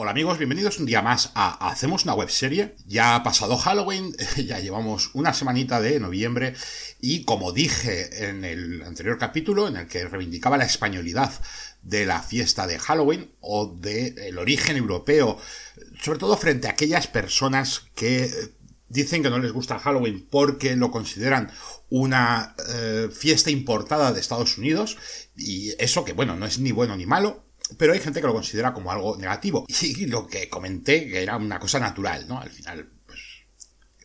Hola amigos, bienvenidos un día más a Hacemos una webserie. Ya ha pasado Halloween, ya llevamos una semanita de noviembre y como dije en el anterior capítulo en el que reivindicaba la españolidad de la fiesta de Halloween o del origen europeo, sobre todo frente a aquellas personas que dicen que no les gusta Halloween porque lo consideran una eh, fiesta importada de Estados Unidos y eso que bueno, no es ni bueno ni malo, pero hay gente que lo considera como algo negativo. Y lo que comenté, que era una cosa natural, ¿no? Al final, pues,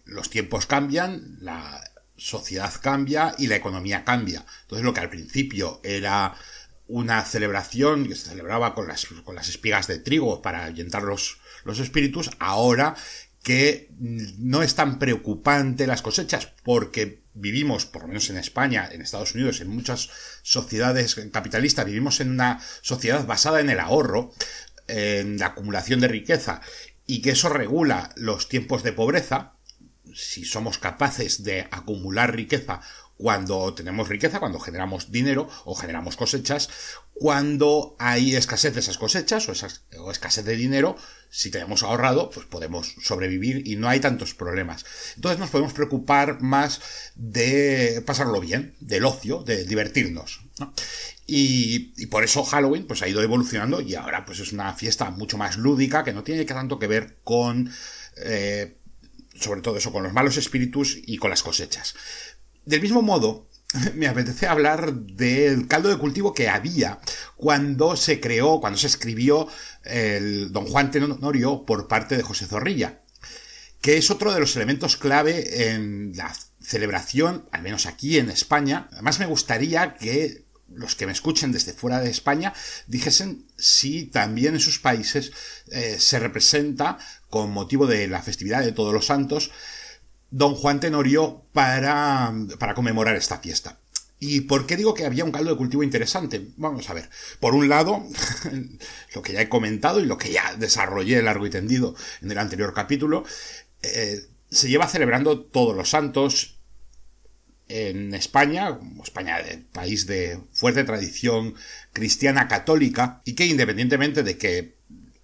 los tiempos cambian, la sociedad cambia y la economía cambia. Entonces, lo que al principio era una celebración que se celebraba con las, con las espigas de trigo para ahuyentar los, los espíritus, ahora que no es tan preocupante las cosechas, porque vivimos, por lo menos en España, en Estados Unidos, en muchas sociedades capitalistas, vivimos en una sociedad basada en el ahorro, en la acumulación de riqueza, y que eso regula los tiempos de pobreza, si somos capaces de acumular riqueza cuando tenemos riqueza, cuando generamos dinero o generamos cosechas, cuando hay escasez de esas cosechas o, esas, escasez de dinero, si tenemos ahorrado, pues podemos sobrevivir y no hay tantos problemas. Entonces nos podemos preocupar más de pasarlo bien, del ocio, de divertirnos. Y, por eso Halloween pues, ha ido evolucionando y ahora pues, es una fiesta mucho más lúdica que no tiene tanto que ver con... Eh, sobre todo eso, con los malos espíritus y con las cosechas. Del mismo modo, me apetece hablar del caldo de cultivo que había cuando se creó, cuando se escribió el Don Juan Tenorio por parte de José Zorrilla, que es otro de los elementos clave en la celebración, al menos aquí en España. Además me gustaría que los que me escuchen desde fuera de España dijesen si también en sus países eh, se representa con motivo de la festividad de todos los santos don Juan Tenorio para, para conmemorar esta fiesta. ¿Y por qué digo que había un caldo de cultivo interesante? Vamos a ver. Por un lado, lo que ya he comentado y lo que ya desarrollé largo y tendido en el anterior capítulo, eh, se lleva celebrando todos los santos en España, España país de fuerte tradición cristiana católica, y que independientemente de que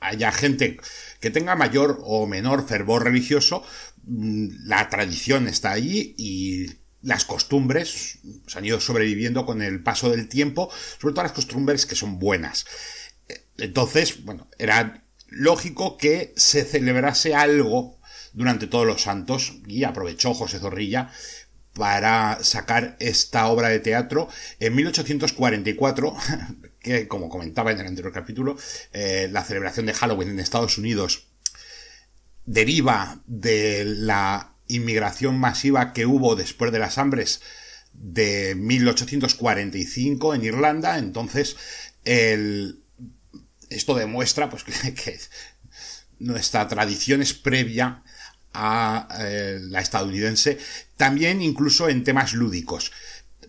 haya gente que tenga mayor o menor fervor religioso, la tradición está allí y las costumbres se pues, han ido sobreviviendo con el paso del tiempo, sobre todo las costumbres que son buenas. Entonces, bueno, era lógico que se celebrase algo durante todos los santos y aprovechó José Zorrilla para sacar esta obra de teatro en 1844, que como comentaba en el anterior capítulo, eh, la celebración de Halloween en Estados Unidos deriva de la inmigración masiva que hubo después de las hambres de 1845 en Irlanda. Entonces, esto demuestra pues, que, nuestra tradición es previa a eh, la estadounidense, también incluso en temas lúdicos.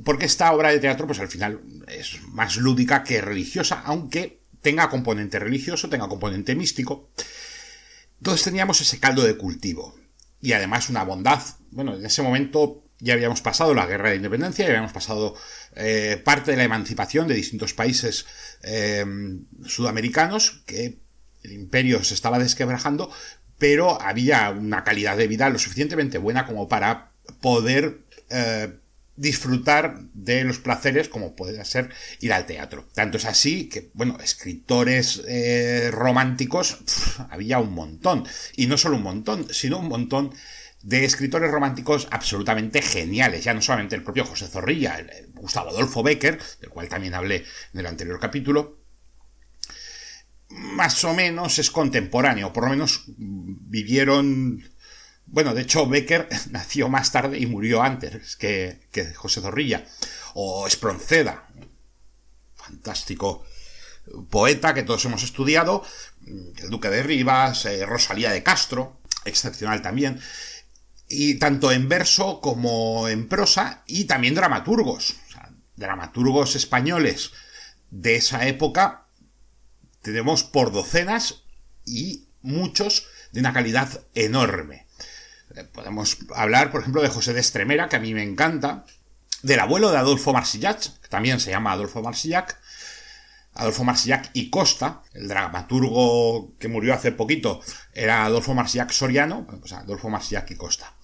Porque esta obra de teatro, pues al final es más lúdica que religiosa, aunque tenga componente religioso, tenga componente místico. Entonces teníamos ese caldo de cultivo. Y además una bondad. Bueno, en ese momento ya habíamos pasado la guerra de independencia, ya habíamos pasado eh, parte de la emancipación de distintos países em, sudamericanos, que el imperio se estaba desquebrajando, pero había una calidad de vida lo suficientemente buena como para poder eh, disfrutar de los placeres como puede ser ir al teatro. Tanto es así que, bueno, escritores eh, románticos había un montón. Y no solo un montón, sino un montón de escritores románticos absolutamente geniales. Ya no solamente el propio José Zorrilla, Gustavo Adolfo Becker, del cual también hablé en el anterior capítulo, más o menos es contemporáneo, por lo menos vivieron bueno, de hecho, Becker nació más tarde y murió antes que, José Zorrilla. O Espronceda, fantástico poeta que todos hemos estudiado, el Duque de Rivas, eh, Rosalía de Castro, excepcional también, y tanto en verso como en prosa, y también dramaturgos, dramaturgos españoles de esa época, tenemos por docenas y muchos de una calidad enorme. Eh, podemos hablar, por ejemplo, de José de Estremera, que a mí me encanta, del abuelo de Adolfo Marsillac, que también se llama Adolfo Marsillac, Adolfo Marsillac y Costa, el dramaturgo que murió hace poquito era Adolfo Marsillac Soriano, o sea, pues Adolfo Marsillac y Costa.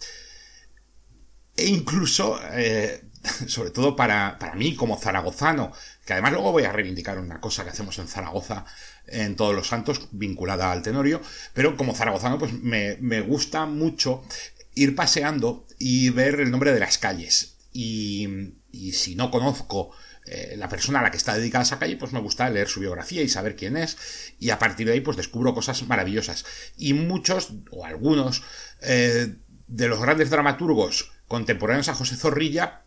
E incluso, eh, sobre todo para, para mí como zaragozano, que además luego voy a reivindicar una cosa que hacemos en Zaragoza, en Todos los Santos, vinculada al Tenorio, pero como zaragozano, pues me, gusta mucho ir paseando y ver el nombre de las calles. Y, y si no conozco eh, la persona a la que está dedicada esa calle, pues me gusta leer su biografía y saber quién es. Y a partir de ahí, pues descubro cosas maravillosas. Y muchos, o algunos, eh, de los grandes dramaturgos contemporáneos a José Zorrilla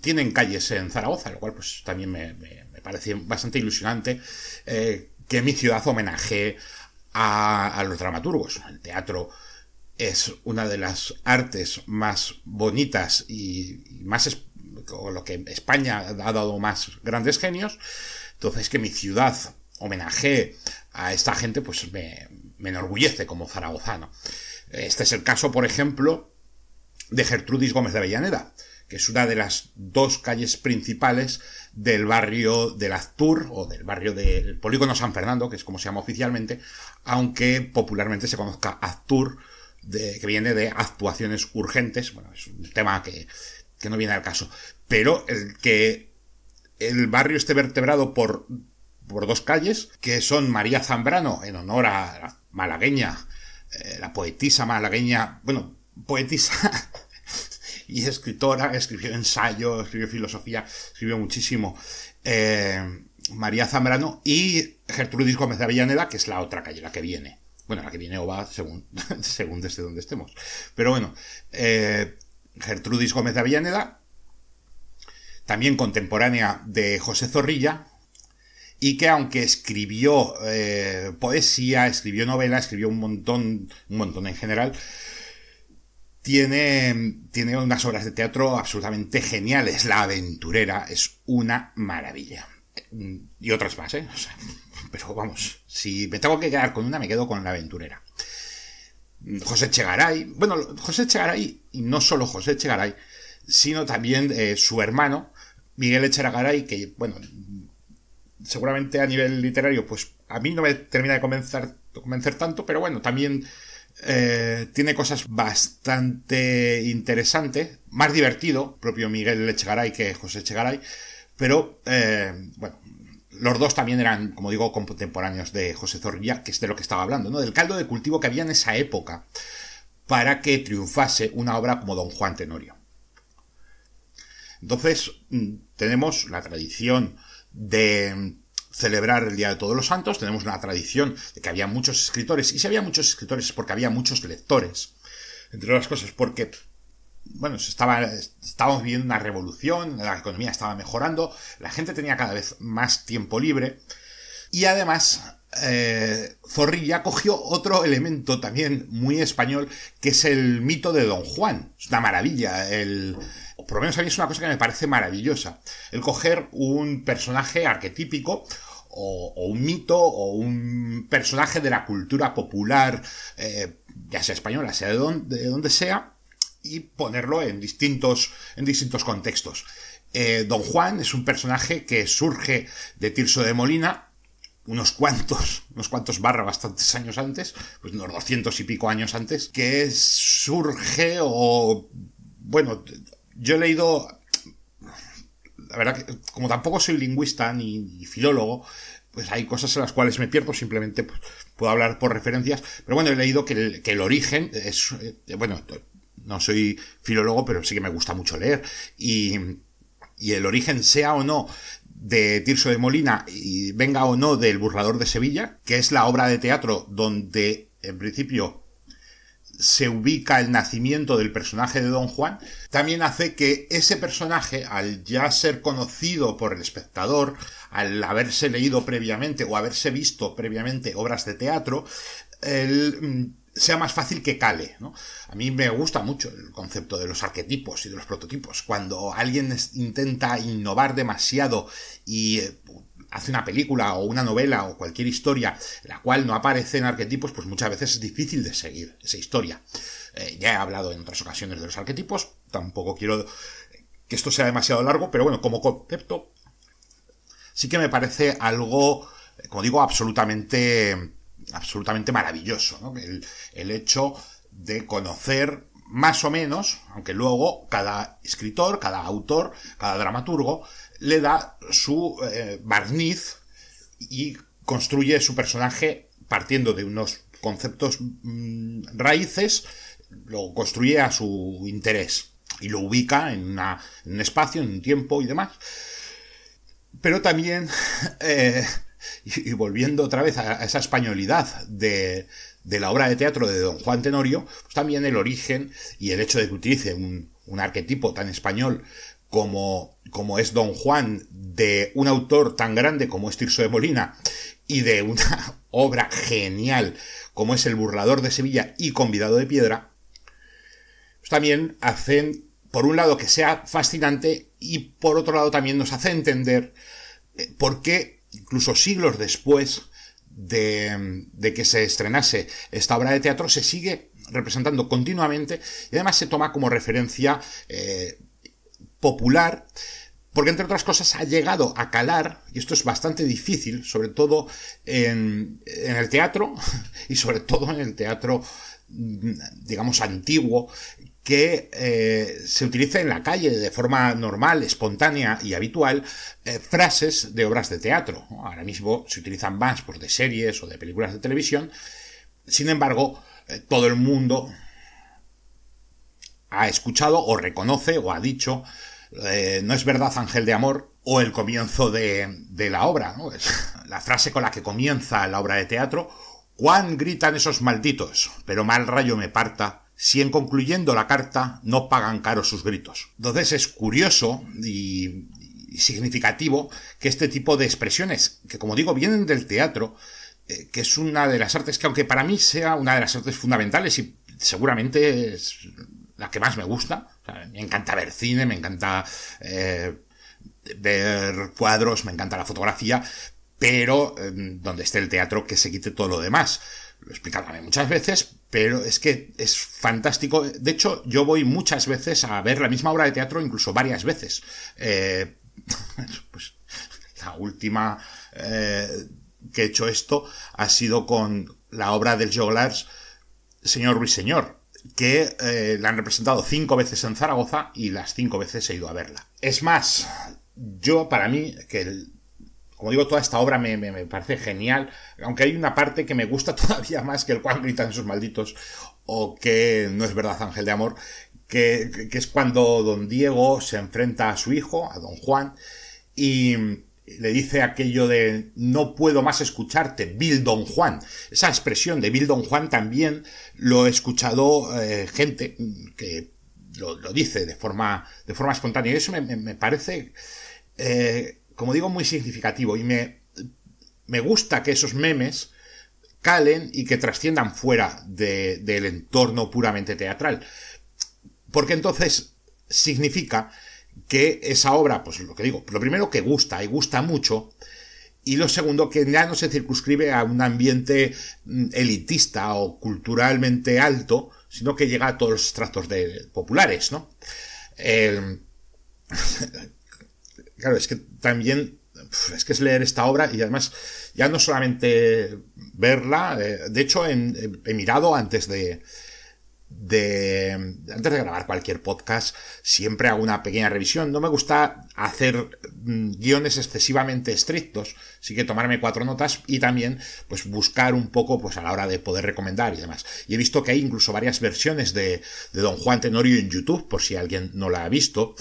tienen calles en Zaragoza, lo cual pues también me, me, parece bastante ilusionante. Eh, que mi ciudad homenaje a, los dramaturgos. El teatro es una de las artes más bonitas y, más lo que España ha dado más grandes genios. Entonces que mi ciudad homenaje a esta gente, pues me, me enorgullece como zaragozano. Este es el caso, por ejemplo, de Gertrudis Gómez de Avellaneda, que es una de las dos calles principales del barrio del Aztur o del barrio del polígono San Fernando, que es como se llama oficialmente, aunque popularmente se conozca Aztur, de, que viene de actuaciones urgentes, bueno, es un tema que, no viene al caso, pero el que el barrio esté vertebrado por, por dos calles, que son María Zambrano, en honor a la malagueña, eh, la poetisa malagueña, bueno, poetisa y escritora, escribió ensayo, escribió filosofía, escribió muchísimo. Eh, María Zambrano y Gertrudis Gómez de Avellaneda, que es la otra calle, la que viene. Bueno, la que viene o va según, según desde donde estemos. Pero bueno, eh, Gertrudis Gómez de Avellaneda, también contemporánea de José Zorrilla, y que aunque escribió eh, poesía, escribió novela, escribió un montón, un montón en general, tiene, tiene unas obras de teatro absolutamente geniales. La aventurera es una maravilla. Mm, y otras más, ¿eh? pero vamos, si me tengo que quedar con una, me quedo con la aventurera. Mm, José Chegaray, bueno, José Chegaray, y no solo José Chegaray, sino también eh, su hermano, Miguel Garay, que, bueno, seguramente a nivel literario, pues a mí no me termina de de convencer tanto, pero bueno, también eh, tiene cosas bastante interesantes, más divertido, propio Miguel Echegaray que José Echegaray, pero eh, bueno, los dos también eran, como digo, contemporáneos de José Zorrilla, que es de lo que estaba hablando, ¿no? Del caldo de cultivo que había en esa época para que triunfase una obra como Don Juan Tenorio. Entonces, mm, tenemos la tradición de celebrar el Día de Todos los Santos, tenemos una tradición de que había muchos escritores, y si había muchos escritores porque había muchos lectores, entre otras cosas porque, bueno, estaba, estábamos viviendo una revolución, la economía estaba mejorando, la gente tenía cada vez más tiempo libre, y además eh, Zorrilla cogió otro elemento también muy español, que es el mito de Don Juan. Es una maravilla el, por lo menos a mí es una cosa que me parece maravillosa, el coger un personaje arquetípico o, un mito o un personaje de la cultura popular, eh, ya sea española, sea de donde, sea, y ponerlo en distintos, en distintos contextos. Eh, don Juan es un personaje que surge de Tirso de Molina, unos cuantos, unos cuantos barra bastantes años antes, pues unos doscientos y pico años antes, que surge o, bueno, yo he leído... La verdad que como tampoco soy lingüista ni, filólogo, pues hay cosas en las cuales me pierdo, simplemente pues, puedo hablar por referencias, pero bueno, he leído que el, origen es, eh, bueno, no soy filólogo, pero sí que me gusta mucho leer, y, y, el origen sea o no de Tirso de Molina y venga o no del Burlador de Sevilla, que es la obra de teatro donde en principio se ubica el nacimiento del personaje de Don Juan, también hace que ese personaje, al ya ser conocido por el espectador, al haberse leído previamente o haberse visto previamente obras de teatro, mm, sea más fácil que cale. A mí me gusta mucho el concepto de los arquetipos y de los prototipos. Cuando alguien intenta innovar demasiado y eh, hace una película o una novela o cualquier historia la cual no aparece en arquetipos, pues muchas veces es difícil de seguir esa historia. Eh, ya he hablado en otras ocasiones de los arquetipos, tampoco quiero eh, que esto sea demasiado largo, pero bueno, como concepto, sí que me parece algo, como digo, absolutamente, absolutamente maravilloso, el, el hecho de conocer más o menos, aunque luego cada escritor, cada autor, cada dramaturgo le da su eh, barniz y construye su personaje partiendo de unos conceptos mm, raíces, lo construye a su interés y lo ubica en, un espacio, en un tiempo y demás. Pero también eh, y, volviendo otra vez a, esa españolidad de, la obra de teatro de don Juan Tenorio, pues también el origen y el hecho de que utilice un, arquetipo tan español como, como es don Juan de un autor tan grande como es Tirso de Molina y de una obra genial como es El burlador de Sevilla y Convidado de Piedra, pues también hacen, por un lado, que sea fascinante y por otro lado también nos hace entender eh, por qué incluso siglos después de, que se estrenase esta obra de teatro, se sigue representando continuamente y además se toma como referencia eh, popular porque entre otras cosas ha llegado a calar, y esto es bastante difícil, sobre todo en, en, el teatro, y sobre todo en el teatro, mm, digamos, antiguo, que eh, se utiliza en la calle de forma normal, espontánea y habitual eh, frases de obras de teatro. Ahora mismo se utilizan más por pues, de series o de películas de televisión. Sin embargo, eh, todo el mundo ha escuchado o reconoce o ha dicho no es verdad Ángel de Amor o el comienzo de, la obra. la frase con la que comienza la obra de teatro. ¿Cuán gritan esos malditos? Pero mal rayo me parta si en concluyendo la carta no pagan caro sus gritos. Entonces es curioso y, significativo que este tipo de expresiones, que como digo vienen del teatro, eh, que es una de las artes que aunque para mí sea una de las artes fundamentales y seguramente es la que más me gusta, me encanta ver cine, me encanta eh, ver cuadros, me encanta la fotografía, pero em, donde esté el teatro que se quite todo lo demás. Lo he explicado muchas veces, pero es que es fantástico. De hecho, yo voy muchas veces a ver la misma obra de teatro, incluso varias veces. Eh, pues, la última eh, que he hecho esto ha sido con la obra del Joglars, Señor Ruiseñor, que eh, la han representado cinco veces en Zaragoza y las cinco veces he ido a verla. Es más, yo para mí, que el, como digo, toda esta obra me, parece genial, aunque hay una parte que me gusta todavía más que el cual gritan esos malditos, o que no es verdad, Ángel de Amor, que, es cuando don Diego se enfrenta a su hijo, a don Juan, y le dice aquello de no puedo más escucharte, vil Don Juan. Esa expresión de Bill Don Juan también lo he escuchado eh, gente que lo, dice de forma, de forma espontánea. Y eso me, parece eh, como digo, muy significativo y me, me gusta que esos memes calen y que trasciendan fuera del entorno puramente teatral. Porque entonces significa que esa obra, pues lo que digo, lo primero que gusta y gusta mucho, y lo segundo que ya no se circunscribe a un ambiente mm, elitista o culturalmente alto, sino que llega a todos los estratos de populares, ¿no? claro, es que también es que es leer esta obra y además ya no solamente verla, eh, de hecho he mirado antes de, antes de grabar cualquier podcast, siempre hago una pequeña revisión. No me gusta hacer mm, guiones excesivamente estrictos, sí que tomarme cuatro notas y también pues buscar un poco pues a la hora de poder recomendar y demás. Y he visto que hay incluso varias versiones de, de Don Juan Tenorio en YouTube, por si alguien no la ha visto.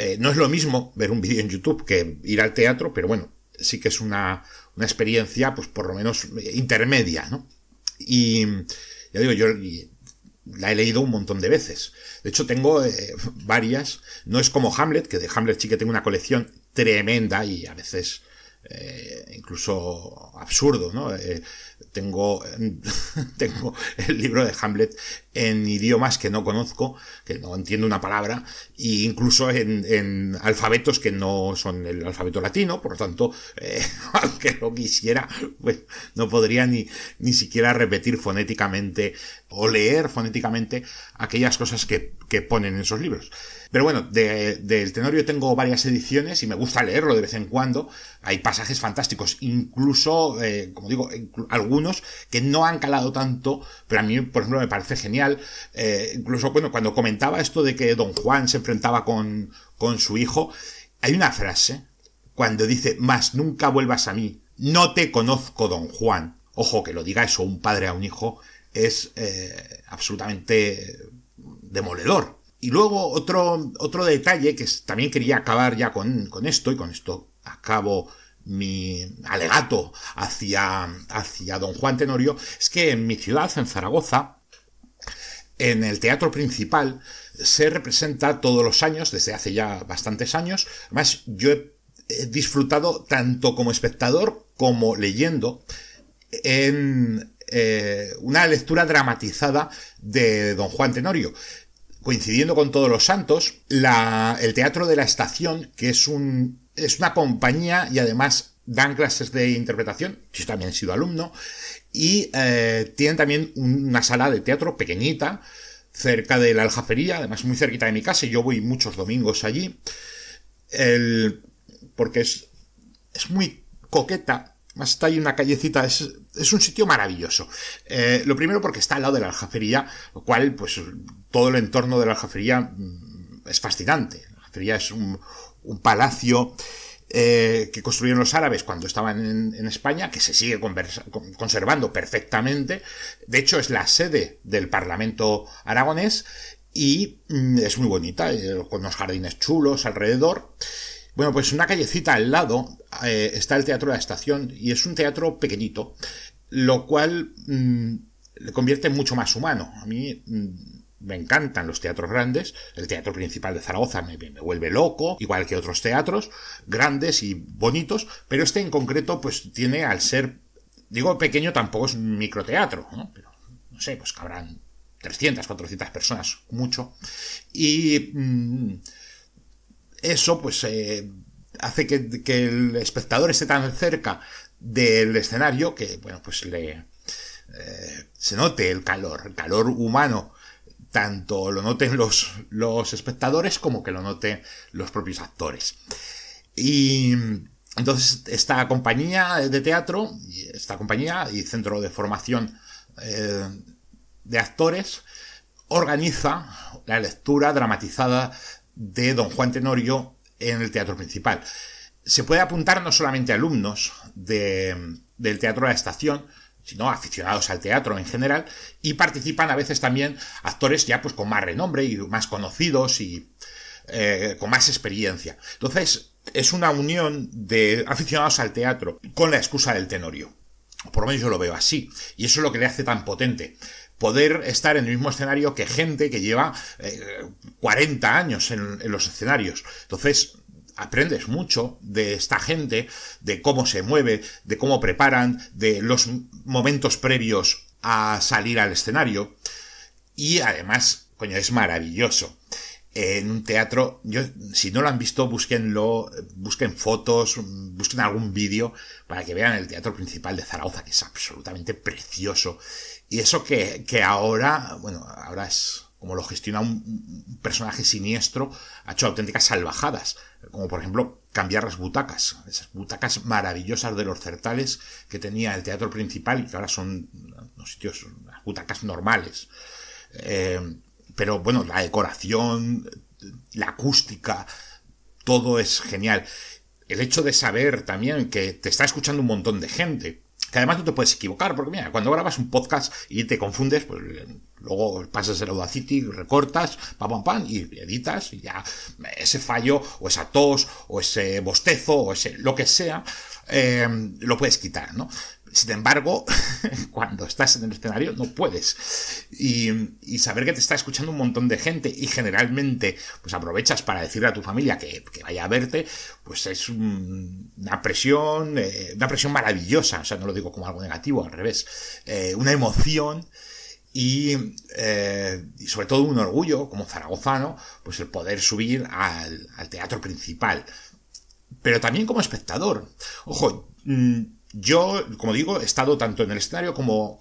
Eh, no es lo mismo ver un vídeo en YouTube que ir al teatro, pero bueno, sí que es una, experiencia, pues por lo menos intermedia, ¿no? Y ya digo, yo la he leído un montón de veces. De hecho, tengo eh, varias. No es como Hamlet, que de Hamlet sí que tengo una colección tremenda y a veces eh, incluso absurdo, ¿no? tengo, tengo el libro de Hamlet en idiomas que no conozco, que no entiendo una palabra, e incluso en, en alfabetos que no son el alfabeto latino, por lo tanto, eh, aunque lo quisiera, pues, no podría ni, ni siquiera repetir fonéticamente o leer fonéticamente aquellas cosas que, que ponen en esos libros. Pero bueno, del de, Tenorio tengo varias ediciones y me gusta leerlo de vez en cuando. Hay pasajes fantásticos, incluso, eh, como digo, algunos que no han calado tanto, pero a mí, por ejemplo, me parece genial. Eh, incluso, bueno, cuando comentaba esto de que Don Juan se enfrentaba con, su hijo, hay una frase cuando dice, más nunca vuelvas a mí, no te conozco, Don Juan. Ojo, que lo diga eso un padre a un hijo es eh, absolutamente demoledor y luego otro, otro detalle que también quería acabar ya con, esto, y con esto acabo mi alegato hacia, hacia don Juan Tenorio, es que en mi ciudad, en Zaragoza, en el teatro principal, se representa todos los años, desde hace ya bastantes años. Además, yo he, disfrutado tanto como espectador como leyendo en eh, una lectura dramatizada de don Juan Tenorio coincidiendo con Todos los Santos, el Teatro de la Estación, que es, un, es una compañía y además dan clases de interpretación, yo también he sido alumno, y eh, tienen también una sala de teatro pequeñita, cerca de la Aljafería, además muy cerquita de mi casa, y yo voy muchos domingos allí, porque es muy coqueta más está ahí una callecita, es, un sitio maravilloso. Eh, lo primero porque está al lado de la aljafería, lo cual, pues, todo el entorno de la aljafería mm, es fascinante. La aljafería es un, palacio eh, que construyeron los árabes cuando estaban en, España, que se sigue conservando perfectamente. De hecho, es la sede del Parlamento aragonés y mm, es muy bonita, eh, con unos jardines chulos alrededor. Bueno, pues una callecita al lado eh, está el Teatro de la Estación y es un teatro pequeñito, lo cual mm, le convierte mucho más humano. A mí mm, me encantan los teatros grandes, el Teatro Principal de Zaragoza me, vuelve loco, igual que otros teatros grandes y bonitos, pero este en concreto pues tiene al ser, digo pequeño tampoco es un microteatro, ¿no? pero no sé, pues cabrán 300, 400 personas, mucho. Y... Mm, eso pues eh, hace que, el espectador esté tan cerca del escenario que, bueno, pues le... Eh, se note el calor, el calor humano tanto lo noten los, los, espectadores como que lo noten los propios actores. Y entonces esta compañía de teatro, esta compañía y centro de formación eh, de actores, organiza la lectura dramatizada de Don Juan Tenorio en el teatro principal. Se puede apuntar no solamente alumnos de, del Teatro de la Estación, sino aficionados al teatro en general, y participan a veces también actores ya pues con más renombre y más conocidos y eh, con más experiencia. Entonces, es una unión de aficionados al teatro con la excusa del tenorio. Por lo menos yo lo veo así, y eso es lo que le hace tan potente poder estar en el mismo escenario que gente que lleva 40 eh, años en, los escenarios. Entonces, aprendes mucho de esta gente, de cómo se mueve, de cómo preparan, de los momentos previos a salir al escenario. Y además, coño, es maravilloso. En un teatro, yo, si no lo han visto, búsquenlo, busquen fotos, busquen algún vídeo para que vean el teatro principal de Zaragoza, que es absolutamente precioso. Y eso que, ahora, bueno, ahora es como lo gestiona un, personaje siniestro, ha hecho auténticas salvajadas, como por ejemplo cambiar las butacas, esas butacas maravillosas de los certales que tenía el teatro principal y que ahora son los sitios, unas butacas normales. Eh, pero bueno, la decoración, la acústica, todo es genial. El hecho de saber también que te está escuchando un montón de gente, que además no te puedes equivocar, porque mira, cuando grabas un podcast y te confundes, pues eh, luego pasas el Audacity, recortas, pam, pam, pam, y editas, y ya ese fallo, o esa tos, o ese bostezo, o ese lo que sea, eh, lo puedes quitar, ¿no? Sin embargo, cuando estás en el escenario no puedes. Y, saber que te está escuchando un montón de gente y generalmente pues aprovechas para decirle a tu familia que, vaya a verte, pues es una presión, eh, una presión maravillosa. O sea, no lo digo como algo negativo, al revés. Eh, una emoción. Eh, y, sobre todo un orgullo como zaragozano, pues el poder subir al, teatro principal. Pero también como espectador. Ojo, mm, yo, como digo, he estado tanto en el escenario como,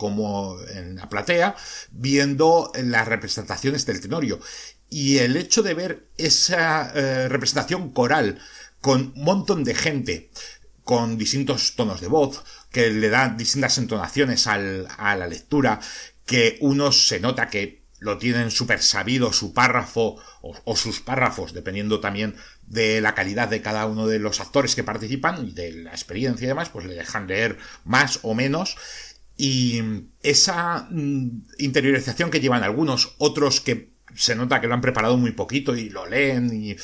en la platea viendo las representaciones del tenorio. Y el hecho de ver esa eh, representación coral con un montón de gente, con distintos tonos de voz, que le dan distintas entonaciones a la lectura, que uno se nota que lo tienen súper sabido su párrafo o, sus párrafos, dependiendo también de la calidad de cada uno de los actores que participan y de la experiencia y demás, pues le dejan leer más o menos. Y esa mm, interiorización que llevan algunos, otros que se nota que lo han preparado muy poquito y lo leen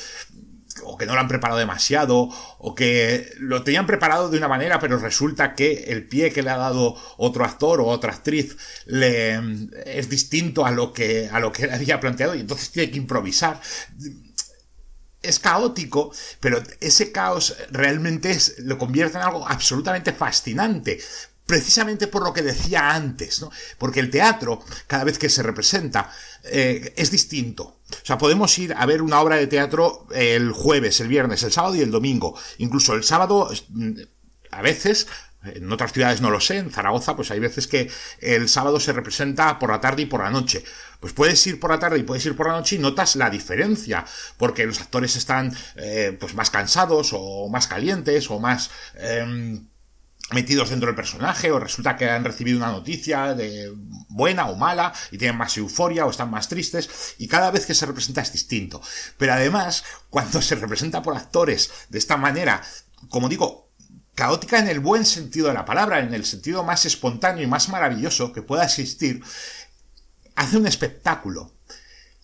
o que no lo han preparado demasiado, o que lo tenían preparado de una manera, pero resulta que el pie que le ha dado otro actor o otra actriz le, es distinto a lo que, a lo que había planteado y entonces tiene que improvisar es caótico, pero ese caos realmente lo convierte en algo absolutamente fascinante, precisamente por lo que decía antes, ¿no? Porque el teatro, cada vez que se representa, eh, es distinto. O sea, podemos ir a ver una obra de teatro eh, el jueves, el viernes, el sábado y el domingo. Incluso el sábado, mm, a veces, en otras ciudades no lo sé, en Zaragoza, pues hay veces que el sábado se representa por la tarde y por la noche. Pues puedes ir por la tarde y puedes ir por la noche y notas la diferencia, porque los actores están eh, pues más cansados o más calientes o más... Em, metidos dentro del personaje o resulta que han recibido una noticia de buena o mala y tienen más euforia o están más tristes y cada vez que se representa es distinto. Pero además, cuando se representa por actores de esta manera, como digo, caótica en el buen sentido de la palabra, en el sentido más espontáneo y más maravilloso que pueda existir, hace un espectáculo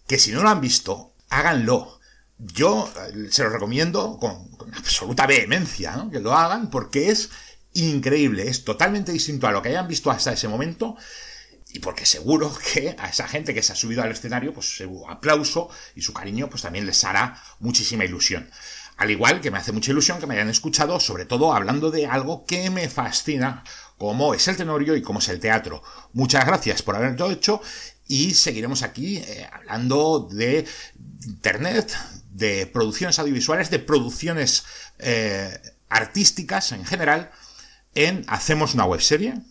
que si no lo han visto, háganlo. Yo eh, se lo recomiendo con, absoluta vehemencia que lo hagan porque es increíble, es totalmente distinto a lo que hayan visto hasta ese momento y porque seguro que a esa gente que se ha subido al escenario, pues su aplauso y su cariño, pues también les hará muchísima ilusión. Al igual que me hace mucha ilusión que me hayan escuchado, sobre todo hablando de algo que me fascina, como es el tenorio y como es el teatro. Muchas gracias por haberlo hecho y seguiremos aquí eh, hablando de Internet, de producciones audiovisuales, de producciones eh, artísticas en general en Hacemos una webserie,